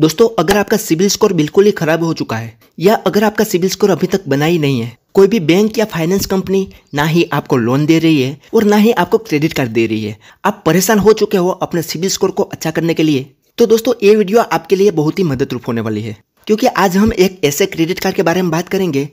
दोस्तों अगर आपका सिविल स्कोर बिल्कुल ही खराब हो चुका है या अगर आपका सिविल स्कोर अभी तक बना ही नहीं है कोई भी बैंक या फाइनेंस कंपनी ना ही आपको लोन दे रही है और ना ही आपको क्रेडिट कार्ड दे रही है आप परेशान हो चुके हो अपने सिविल स्कोर को अच्छा करने के लिए तो दोस्तों ये वीडियो आपके लिए बहुत ही मदद रूप होने वाली है क्योंकि आज हम एक ऐसे क्रेडिट कार्ड के बारे में बात करेंगे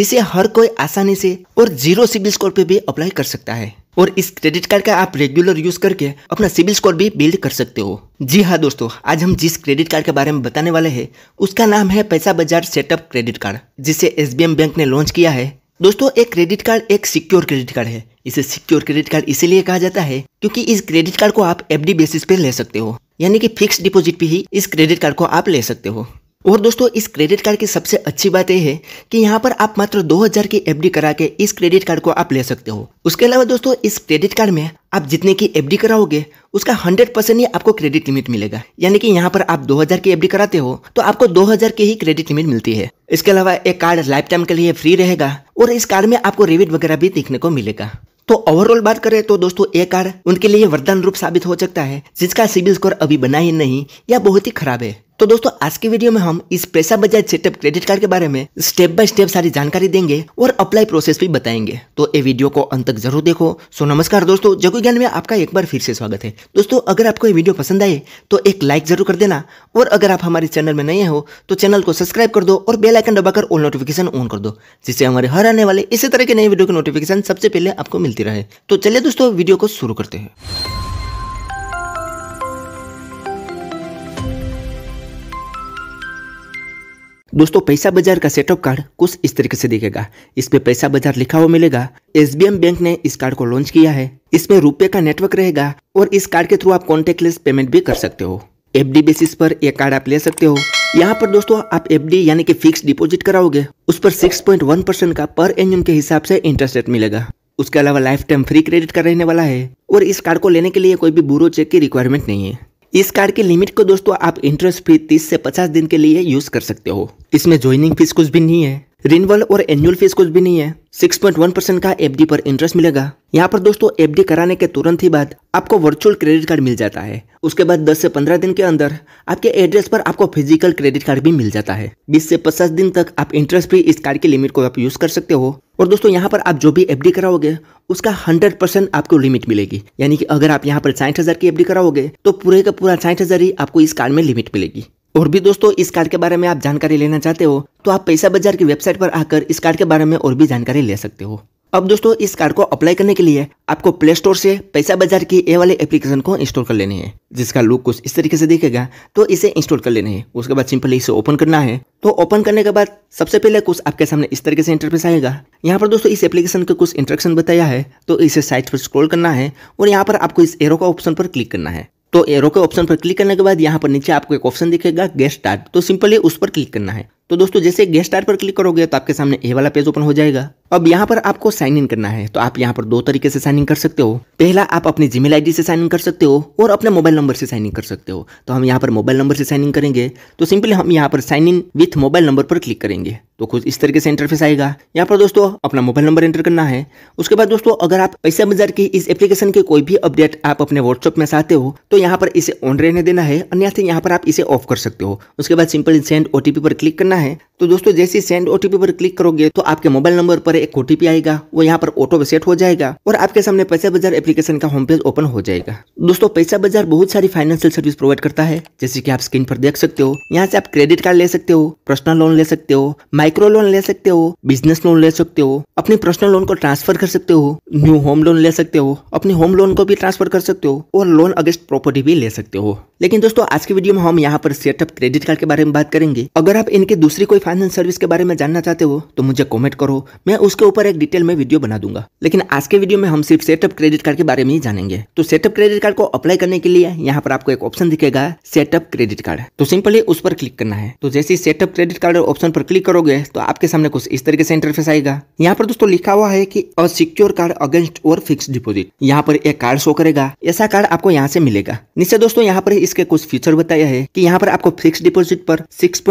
जिसे हर कोई आसानी से और जीरो सिविल स्कोर पे भी अप्लाई कर सकता है और इस क्रेडिट कार्ड का आप रेगुलर यूज करके अपना सिविल स्कोर भी बिल्ड कर सकते हो जी हाँ दोस्तों आज हम जिस क्रेडिट कार्ड के बारे में बताने वाले हैं उसका नाम है Paisabazaar setup credit card जिसे एस बैंक ने लॉन्च किया है दोस्तों एक क्रेडिट कार्ड एक सिक्योर क्रेडिट कार्ड है इसे सिक्योर क्रेडिट कार्ड इसीलिए कहा जाता है क्योंकि इस क्रेडिट कार्ड को आप एफडी बेसिस पे ले सकते हो यानी कि फिक्स डिपॉजिट पे ही इस क्रेडिट कार्ड को आप ले सकते हो और दोस्तों इस क्रेडिट कार्ड की सबसे अच्छी बात यह है कि यहाँ पर आप मात्र 2000 की एफडी करा के इस क्रेडिट कार्ड को आप ले सकते हो उसके अलावा दोस्तों इस क्रेडिट कार्ड में आप जितने की एफडी कराओगे उसका 100 परसेंट ही आपको क्रेडिट लिमिट मिलेगा यानी कि यहाँ पर आप 2000 की एफडी कराते हो तो आपको 2000 की ही क्रेडिट लिमिट मिलती है इसके अलावा एक कार्ड लाइफ टाइम के लिए फ्री रहेगा और इस कार्ड में आपको रेबिट वगैरह भी देखने को मिलेगा तो ओवरऑल बात करें तो दोस्तों ये कार्ड उनके लिए वरदान रूप साबित हो सकता है जिसका सिबिल स्कोर अभी बना ही नहीं या बहुत ही खराब है तो दोस्तों आज की वीडियो में हम इस पैसा बजाज सेटअप क्रेडिट कार्ड के बारे में स्टेप बाय स्टेप सारी जानकारी देंगे और अप्लाई प्रोसेस भी बताएंगे तो ये वीडियो को अंत तक जरूर देखो सो नमस्कार दोस्तों जगो ज्ञान में आपका एक बार फिर से स्वागत है दोस्तों अगर आपको ये वीडियो पसंद आए तो एक लाइक जरूर कर देना और अगर आप हमारे चैनल में नए हो तो चैनल को सब्सक्राइब कर दो और बेलाइकन दबाकर ऑल नोटिफिकेशन ऑन कर दो जिससे हमारे हर आने वाले इसी तरह के नए वीडियो की नोटिफिकेशन सबसे पहले आपको मिलती रहे तो चलिए दोस्तों वीडियो को शुरू करते हैं दोस्तों पैसा बाजार का सेटअप कार्ड कुछ इस तरीके से दिखेगा इसमें पैसा बाजार लिखा हुआ मिलेगा एस बैंक ने इस कार्ड को लॉन्च किया है इसमें रुपए का नेटवर्क रहेगा और इस कार्ड के थ्रू आप कॉन्टेक्टलेस पेमेंट भी कर सकते हो एफ बेसिस पर यह कार्ड आप ले सकते हो यहाँ पर दोस्तों आप एफ यानी कि फिक्स डिपोजिट कराओगे उस पर सिक्स परसेंट का पर एनियम के हिसाब से इंटरेस्ट रेट मिलेगा उसके अलावा लाइफ टाइम फ्री क्रेडिट का रहने वाला है और इस कार्ड को लेने के लिए कोई भी बुरो चेक की रिक्वायरमेंट नहीं है इस कार्ड की लिमिट को दोस्तों आप इंटरेस्ट फ्री तीस से पचास दिन के लिए यूज कर सकते हो इसमें ज्वाइनिंग फीस कुछ भी नहीं है रिनवल और एनुअल फीस कुछ भी नहीं है 6.1 परसेंट का एफडी पर इंटरेस्ट मिलेगा यहाँ पर दोस्तों एफडी कराने के तुरंत ही बाद आपको वर्चुअल क्रेडिट कार्ड मिल जाता है उसके बाद 10 से 15 दिन के अंदर आपके एड्रेस पर आपको फिजिकल क्रेडिट कार्ड भी मिल जाता है 20 से 50 दिन तक आप इंटरेस्ट फ्री इस कार्ड की लिमिट को आप यूज कर सकते हो और दोस्तों यहाँ पर आप जो भी एफडी कराओगे उसका हंड्रेड परसेंट आपको लिमिट मिलेगी यानी कि अगर आप यहाँ पर साठ हजार की एफडी कराओगे तो पूरे का पूरा साठ हजार ही आपको इस कार्ड में लिमिट मिलेगी और भी दोस्तों इस कार्ड के बारे में आप जानकारी लेना चाहते हो तो आप पैसा बाजार की वेबसाइट पर आकर इस कार्ड के बारे में और भी जानकारी ले सकते हो अब दोस्तों इस कार्ड को अप्लाई करने के लिए आपको प्ले स्टोर से पैसा बाजार की ए वाले एप्लीकेशन को इंस्टॉल कर लेनी है जिसका लुक कुछ इस तरीके से दिखेगा तो इसे इंस्टॉल कर लेना है उसके बाद सिंपली इसे ओपन करना है तो ओपन करने के बाद सबसे पहले कुछ आपके सामने इस तरीके से इंटरफेस आएगा यहाँ पर दोस्तों इस एप्लीकेशन का कुछ इंट्रक्शन बताया है तो इसे साइट पर स्क्रॉल करना है और यहाँ पर आपको इस एरो का ऑप्शन पर क्लिक करना है तो एरो के ऑप्शन पर क्लिक करने के बाद यहाँ पर नीचे आपको एक ऑप्शन दिखेगा गेस्ट स्टार्ट तो सिंपली उस पर क्लिक करना है तो दोस्तों जैसे गेस्ट स्टार्ट पर क्लिक करोगे तो आपके सामने ए वाला पेज ओपन हो जाएगा अब यहाँ पर आपको साइन इन करना है तो आप यहाँ पर दो तरीके से साइन इन कर सकते हो पहला आप अपनी जी मेल से साइन इन कर सकते हो और अपने मोबाइल नंबर से साइन इन कर सकते हो तो हम यहाँ पर मोबाइल नंबर से साइन इन करेंगे तो सिंपली हम यहाँ पर sign in with mobile number पर क्लिक करेंगे तो कुछ इस तरीके से इंटरफेस आएगा यहाँ पर दोस्तों अपना मोबाइल नंबर एंटर करना है उसके बाद दोस्तों अगर आप पैसा बाजार की इस एप्लीकेशन के कोई भी अपडेट आप अपने व्हाट्सअप में चाहते हो तो यहाँ पर इसे ऑन रहने देना है अन्यथा यहाँ पर आप इसे ऑफ कर सकते हो उसके बाद सिंपल सेंड ओटीपी पर क्लिक करना है तो दोस्तों जैसे सेंड ओटीपी पर क्लिक करोगे तो आपके मोबाइल नंबर पर एक ओटीपी आएगा वो यहाँ पर ऑटो सेट हो जाएगा और आपके सामने पैसा बाजार एप्लीकेशन का होम पेज ओपन हो जाएगा दोस्तों पैसा बाजार बहुत सारी फाइनेंशियल सर्विस प्रोवाइड करता है जैसे कि आप स्क्रीन पर देख सकते हो यहाँ से आप क्रेडिट कार्ड ले सकते हो पर्सनल लोन ले सकते हो माइक्रो लोन ले सकते हो बिजनेस लोन ले सकते हो अपने पर्सनल लोन को ट्रांसफर कर सकते हो न्यू होम लोन ले सकते हो अपने होम लोन को भी ट्रांसफर कर सकते हो और लोन अगेंस्ट प्रॉपर्टी भी ले सकते हो लेकिन दोस्तों आज की वीडियो में हम यहाँ पर सेटअप क्रेडिट कार्ड के बारे में बात करेंगे अगर आप इनके दूसरी कोई फाइनेंस सर्विस के बारे में जानना चाहते हो तो मुझे कमेंट करो मैं उसके ऊपर एक डिटेल में वीडियो बना दूंगा लेकिन आज के वीडियो में हम सिर्फ सेटअप क्रेडिट कार्ड के बारे में ही जानेंगे तो सेटअप क्रेडिट कार्ड को अप्लाई करने के लिए यहाँ पर आपको एक ऑप्शन दिखेगा सेटअप क्रेडिट कार्ड तो सिंपली उस पर क्लिक करना है तो जैसे सेटअप क्रेडिट कार्ड ऑप्शन पर क्लिक करोगे तो आपके सामने कुछ इस तरीके से इंटरफेस आएगा यहाँ पर दोस्तों लिखा हुआ है की अ कार्ड अगेंस्ट और फिक्स डिपोजिट यहाँ पर एक कार्ड शो करेगा ऐसा कार्ड आपको यहाँ से मिलेगा निश्चित दोस्तों यहाँ पर इसके कुछ फीचर बताया है की यहाँ पर आपको फिक्स डिपोजिट पर सिक्स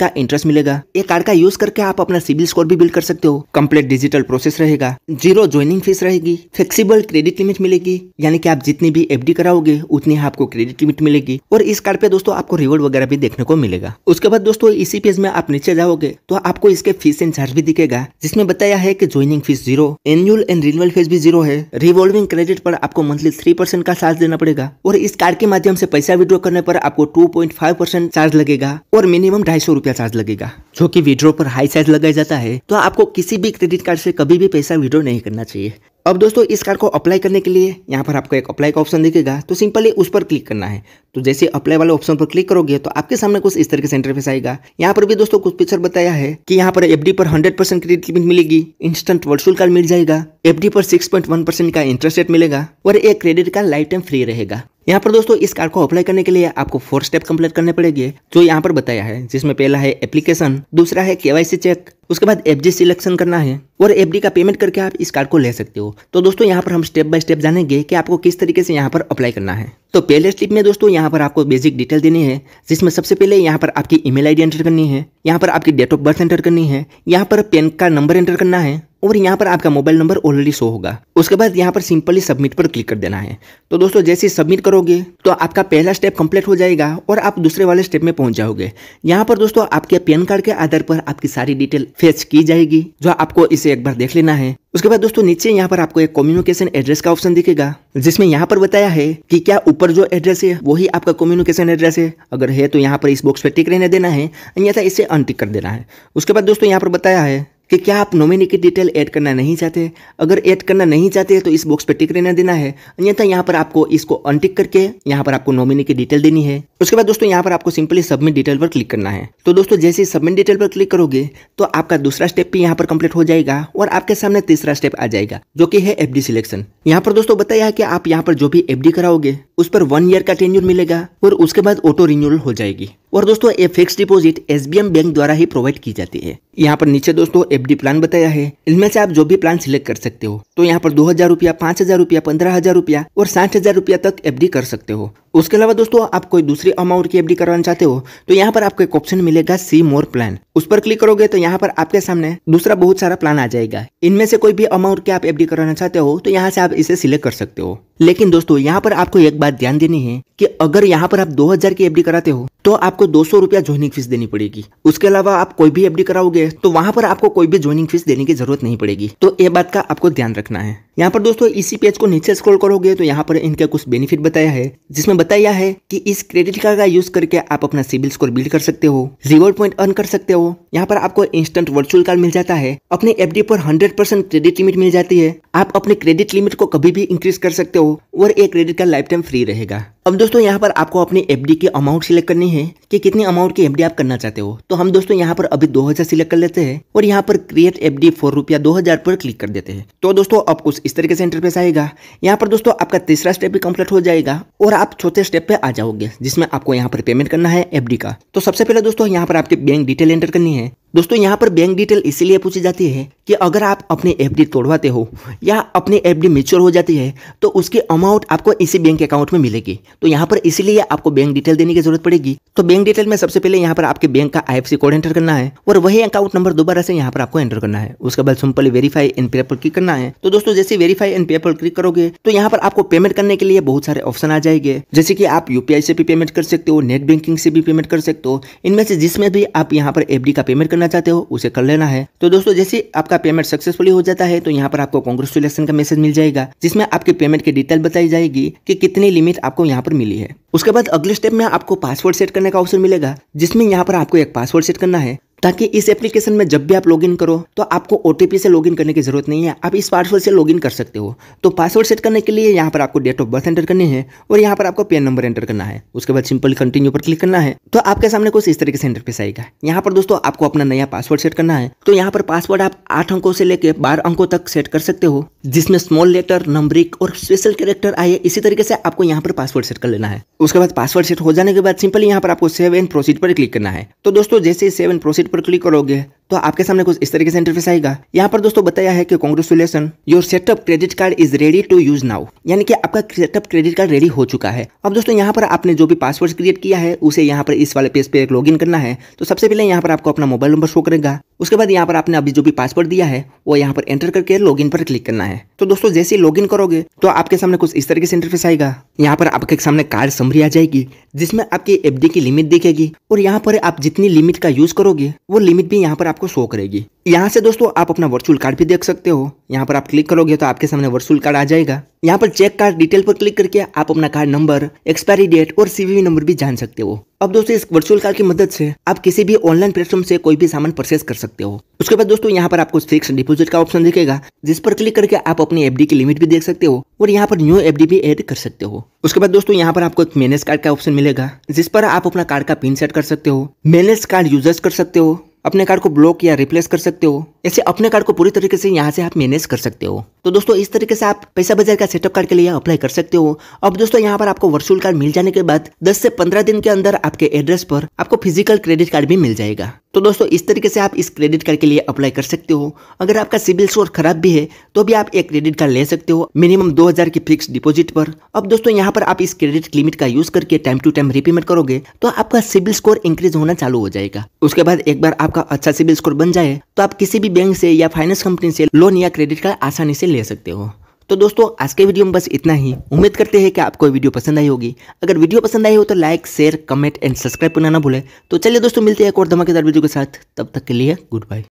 का इंटरेस्ट मिलेगा रहेगा ये कार्ड का यूज करके आप अपना सिबिल स्कोर भी बिल्ड कर सकते हो कम्प्लीट डिजिटल प्रोसेस रहेगा जीरो ज्वाइनिंग फीस रहेगी फ्लेक्सीबल क्रेडिट लिमिट मिलेगी यानी कि आप जितनी भी एफ कराओगे उतनी आपको क्रेडिट लिमिट मिलेगी और इस कार्ड पे दोस्तों आपको रिवॉर्ड वगैरह भी देखने को मिलेगा उसके बाद दोस्तों इसी पेज में आप नीचे जाओगे तो आपको इसके फीस एंड चार्ज भी दिखेगा जिसमें बताया है कि joining fee zero annual and renewal fee भी जीरो है रिवॉल्विंग क्रेडिट पर आपको मंथली थ्री परसेंट का चार्ज देना पड़ेगा और इस कार्ड के माध्यम से पैसा विद्रॉ करने पर आपको two point five percent charge लगेगा और मिनिमम ढाई सौ रुपया चार्ज लगेगा का जो कि विड्रो पर हाई साइज लगाया जाता है तो आपको किसी भी क्रेडिट कार्ड से कभी भी पैसा विड्रो नहीं करना चाहिए अब दोस्तों इस कार्ड को अप्लाई करने के लिए यहाँ पर आपको एक अप्लाई का ऑप्शन दिखेगा तो सिंपली उस पर क्लिक करना है तो जैसे अप्लाई वाले ऑप्शन पर क्लिक करोगे तो आपके सामने कुछ इस तरह के इंटरफेस आएगा यहाँ पर भी दोस्तों कुछ पिक्चर बताया है कि यहाँ पर एफडी पर 100 परसेंट क्रेडिट लिमिट मिलेगी इंस्टेंट वर्चुअल कार्ड मिल जाएगा एफडी पर सिक्स परसेंट का इंटरेस्ट रेट मिलेगा और एक credit card lifetime free रहेगा यहाँ पर दोस्तों इस कार्ड को अप्लाई करने के लिए आपको फोर स्टेप कंप्लीट करने पड़ेगी जो यहाँ पर बताया है जिसमें पहला है एप्लीकेशन दूसरा है केवाईसी चेक उसके बाद एफ सिलेक्शन करना है और एफ का पेमेंट करके आप इस कार्ड को ले सकते हो तो दोस्तों यहाँ पर हम स्टेप बाय स्टेप जानेंगे कि आपको किस तरीके से यहाँ पर अप्लाई करना है तो पहले स्टेप में दोस्तों यहाँ पर आपको बेसिक डिटेल देनी है जिसमें सबसे पहले यहाँ पर आपकी ईमेल आईडी एंटर करनी है यहाँ पर आपकी डेट ऑफ बर्थ एंटर करनी है यहाँ पर पेन कार्ड नंबर एंटर करना है और यहाँ पर आपका मोबाइल नंबर ऑलरेडी शो होगा उसके बाद यहाँ पर सिंपली सबमिट पर क्लिक कर देना है तो दोस्तों जैसे सबमिट करोगे तो आपका पहला स्टेप कंप्लीट हो जाएगा और आप दूसरे वाले स्टेप में पहुंच जाओगे यहाँ पर दोस्तों आपके पैन कार्ड के आधार पर आपकी सारी डिटेल फेस की जाएगी जो आपको इसे एक बार देख लेना है उसके बाद दोस्तों नीचे यहाँ पर आपको एक कम्युनिकेशन एड्रेस का ऑप्शन दिखेगा जिसमें यहाँ पर बताया है कि क्या ऊपर जो एड्रेस है वही आपका कम्युनिकेशन एड्रेस है अगर है तो यहाँ पर इस बॉक्स पे टिक रहने देना है अन्यथा इसे अनटिक कर देना है उसके बाद दोस्तों यहाँ पर बताया है कि क्या आप नॉमिनी की डिटेल ऐड करना नहीं चाहते अगर ऐड करना नहीं चाहते तो इस बॉक्स पर टिक रहना देना है अन्यथा यहाँ पर आपको इसको अनटिक करके यहाँ पर आपको नॉमिनी की डिटेल देनी है उसके बाद दोस्तों यहाँ पर आपको सिंपली सबमिट डिटेल पर क्लिक करना है तो दोस्तों जैसे सबमिट डिटेल पर क्लिक करोगे तो आपका दूसरा स्टेप भी यहाँ पर कंप्लीट हो जाएगा और आपके सामने तीसरा स्टेप आ जाएगा जो कि है एफडी सिलेक्शन यहाँ पर दोस्तों बताया है कि आप यहाँ पर जो भी एफडी कराओगे उस पर वन ईयर का टेन्यूर मिलेगा और उसके बाद ऑटो रिन्यूअल हो जाएगी और दोस्तों ये फिक्स डिपोजिट एस बैंक द्वारा ही प्रोवाइड की जाती है यहाँ पर नीचे दोस्तों एफ प्लान बताया है इनमें से आप जो भी प्लान सिलेक्ट कर सकते हो तो यहाँ पर दो हजार रुपया पांच हजार रुपया पंद्रह हजार रुपया और साठ हजार रुपया तक एफ कर सकते हो उसके अलावा दोस्तों आप कोई दूसरी दूसरी अमाउंट की एफडी करवाना चाहते हो तो यहाँ पर आपको एक ऑप्शन मिलेगा सी मोर प्लान उस पर क्लिक करोगे तो यहाँ पर आपके सामने दूसरा बहुत सारा प्लान आ जाएगा इनमें से कोई भी अमाउंट की आप एफडी करवाना चाहते हो तो यहाँ से आप इसे सिलेक्ट कर सकते हो लेकिन दोस्तों यहाँ पर आपको एक बात ध्यान देनी है कि अगर यहाँ पर आप 2000 की एफडी कराते हो तो आपको दो सौ रुपया ज्वाइनिंग फीस देनी पड़ेगी उसके अलावा आप कोई भी एफडी कराओगे तो वहां पर आपको कोई भी ज्वाइनिंग फीस देने की जरूरत नहीं पड़ेगी तो ये बात का आपको ध्यान रखना है यहाँ पर दोस्तों इसी पेज को नीचे स्क्रॉल करोगे तो यहाँ पर इनका कुछ बेनिफिट बताया है जिसमें बताया है कि इस क्रेडिट कार्ड का यूज करके आप अपना सिविल स्कोर बिल्ड कर सकते हो रिवॉर्ड पॉइंट अर्न कर सकते हो यहाँ पर आपको इंस्टेंट वर्चुअल कार्ड मिल जाता है अपने एफडी पर हंड्रेड क्रेडिट लिमिट मिल जाती है आप अपने क्रेडिट लिमिट को कभी भी इंक्रीज कर सकते हो और एक क्रेडिट का लाइफ टाइम फ्री रहेगा अब दोस्तों यहाँ पर आपको अपनी एफ डी की अमाउंट सिलेक्ट करनी है कि कितनी अमाउंट की एफ डी आप करना चाहते हो तो हम दोस्तों यहाँ पर अभी 2000 सिलेक्ट कर लेते हैं और यहाँ पर क्रिएट एफ डी फोर रुपया दो हजार पर क्लिक कर देते हैं तो दोस्तों अब कुछ इस तरीके से इंटरफेस आएगा यहाँ पर दोस्तों आपका तीसरा स्टेप भी कम्प्लीट हो जाएगा और आप चौथे स्टेप पे आ जाओगे जिसमें आपको यहाँ पर पेमेंट करना है एफ का तो सबसे पहले दोस्तों यहाँ पर आपकी बैंक डिटेल एंटर करनी है दोस्तों यहाँ पर बैंक डिटेल इसीलिए पूछी जाती है कि अगर आप अपनी एफ तोड़वाते हो या अपनी एफ डी हो जाती है तो उसकी अमाउंट आपको इसी बैंक अकाउंट में मिलेगी तो यहाँ पर इसलिए आपको बैंक डिटेल देने की जरूरत पड़ेगी तो बैंक डिटेल में सबसे पहले यहाँ पर आपके बैंक का आई कोड एंटर करना है और वही अकाउंट नंबर दोबारा से यहाँ पर आपको एंटर करना है उसके बाद simple verify and pay click करना है तो दोस्तों जैसे वेरीफाई एंड पे पर क्लिक करोगे तो यहाँ पर आपको पेमेंट करने के लिए बहुत सारे ऑप्शन आ जाएंगे जैसे कि आप यूपीआई से भी पेमेंट कर सकते हो नेट बैंकिंग से भी पेमेंट कर सकते हो इनमें से जिसमें भी आप यहाँ पर एफ का पेमेंट करना चाहते हो उसे कर लेना है तो दोस्तों जैसे आपका पेमेंट सक्सेसफुली हो जाता है तो यहाँ पर आपको कांग्रेस का मैसेज मिल जाएगा जिसमें आपके पेमेंट की डिटेल बताई जाएगी कि कितनी लिमिट आपको यहाँ यहाँ पर मिली है उसके बाद अगले स्टेप में आपको पासवर्ड सेट करने का ऑप्शन मिलेगा जिसमें यहाँ पर आपको एक पासवर्ड सेट करना है ताकि इस एप्लीकेशन में जब भी आप लॉगिन करो तो आपको ओ से लॉगिन करने की ज़रूरत नहीं है आप इस पासवर्ड से लॉगिन कर सकते हो तो पासवर्ड सेट करने के लिए यहाँ पर आपको डेट ऑफ बर्थ एंटर करनी है और यहाँ पर आपको पेन नंबर एंटर करना है उसके बाद सिंपल कंटिन्यू पर क्लिक करना है तो आपके सामने कुछ इस तरीके से इंटरफेस आएगा यहाँ पर दोस्तों आपको अपना नया पासवर्ड सेट करना है तो यहाँ पर पासवर्ड आप आठ अंकों से लेकर बारह अंकों तक सेट कर सकते हो जिसमें स्मॉल लेटर नंबरिक और स्पेशल कैरेक्टर आए इसी तरीके से आपको यहाँ पर पासवर्ड सेट कर लेना है उसके बाद पासवर्ड सेट हो जाने के बाद सिंपल यहाँ पर आपको सेव एंड प्रोसीड पर क्लिक करना है तो दोस्तों जैसे सेव एंड प्रोसीड पर क्लिक करोगे तो आपके सामने कुछ इस तरीके से इंटरफेस आएगा यहाँ पर दोस्तों बताया है कि congratulation your setup credit card is ready to use now यानी कि आपका सेटअप क्रेडिट कार्ड रेडी हो चुका है अब दोस्तों यहाँ पर आपने जो भी पासवर्ड क्रिएट किया है उसे यहाँ पर इस वाले पेज पे लॉग इन करना है तो सबसे पहले यहाँ पर आपको अपना मोबाइल नंबर शो करेगा उसके बाद यहाँ पर आपने अभी जो भी पासवर्ड दिया है वो यहाँ पर एंटर करके लॉगिन पर क्लिक करना है तो दोस्तों जैसे ही लॉगिन करोगे तो आपके सामने कुछ इस तरीके से इंटरफेस आएगा यहाँ पर आपके सामने कार्ड समरी आ जाएगी जिसमें आपकी एफडी की लिमिट दिखेगी और यहाँ पर आप जितनी लिमिट का यूज करोगे वो लिमिट भी यहाँ पर आपको शो करेगी यहाँ से दोस्तों आप अपना वर्चुअल कार्ड भी देख सकते हो यहाँ पर आप क्लिक करोगे तो आपके सामने वर्चुअल कार्ड आ जाएगा यहाँ पर चेक कार्ड डिटेल पर क्लिक करके आप अपना कार्ड नंबर एक्सपायरी डेट और सीवीवी नंबर भी जान सकते हो अब दोस्तों इस वर्चुअल कार्ड की मदद से आप किसी भी ऑनलाइन प्लेटफॉर्म से कोई भी सामान परचेस कर सकते हो उसके बाद दोस्तों यहाँ पर आपको फिक्स डिपोजिट का ऑप्शन दिखेगा जिस पर क्लिक करके आप अपनी एफ की लिमिट भी देख सकते हो और यहाँ पर न्यू एफ भी एड कर सकते हो उसके बाद दोस्तों यहाँ पर आपको एक मैनेज कार्ड का ऑप्शन मिलेगा जिस पर आप अपना कार्ड का पिन सेट कर सकते हो मैनेज कार्ड यूजर्स कर सकते हो अपने कार्ड को ब्लॉक या रिप्लेस कर सकते हो ऐसे अपने कार्ड को पूरी तरीके से यहाँ से आप मैनेज कर सकते हो तो दोस्तों इस तरीके से आप पैसा बाजार का सेटअप कार्ड के लिए अप्लाई कर सकते हो अब दोस्तों यहाँ पर आपको वर्चुअल कार्ड मिल जाने के बाद 10 से 15 दिन के अंदर आपके एड्रेस पर आपको फिजिकल क्रेडिट कार्ड भी मिल जाएगा तो दोस्तों इस तरीके से आप इस क्रेडिट कार्ड के लिए अप्लाई कर सकते हो अगर आपका सिविल स्कोर खराब भी है तो भी आप एक क्रेडिट कार्ड ले सकते हो मिनिमम हजार की फिक्स डिपॉजिट पर अब दोस्तों यहाँ पर आप इस क्रेडिट लिमिट का यूज करके टाइम टू टाइम रिपेमेंट करोगे तो आपका सिविल स्कोर इंक्रीज होना चालू हो जाएगा उसके बाद एक बार आपका अच्छा सिविल स्कोर बन जाए तो आप किसी भी बैंक से या फाइनेंस कंपनी से लोन या क्रेडिट कार्ड आसानी से ले सकते हो तो दोस्तों आज के वीडियो में बस इतना ही उम्मीद करते हैं कि आपको वीडियो पसंद आई होगी अगर वीडियो पसंद आई हो तो like share comment and subscribe करना ना भूले तो चलिए दोस्तों मिलते हैं एक और धमाकेदार वीडियो के साथ तब तक के लिए गुड बाय